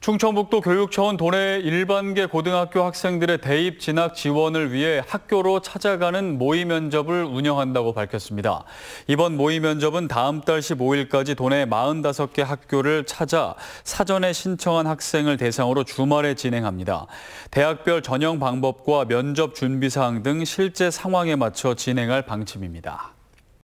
충청북도 교육청은 도내 일반계 고등학교 학생들의 대입 진학 지원을 위해 학교로 찾아가는 모의 면접을 운영한다고 밝혔습니다. 이번 모의 면접은 다음 달 15일까지 도내 45개 학교를 찾아 사전에 신청한 학생을 대상으로 주말에 진행합니다. 대학별 전형 방법과 면접 준비 사항 등 실제 상황에 맞춰 진행할 방침입니다.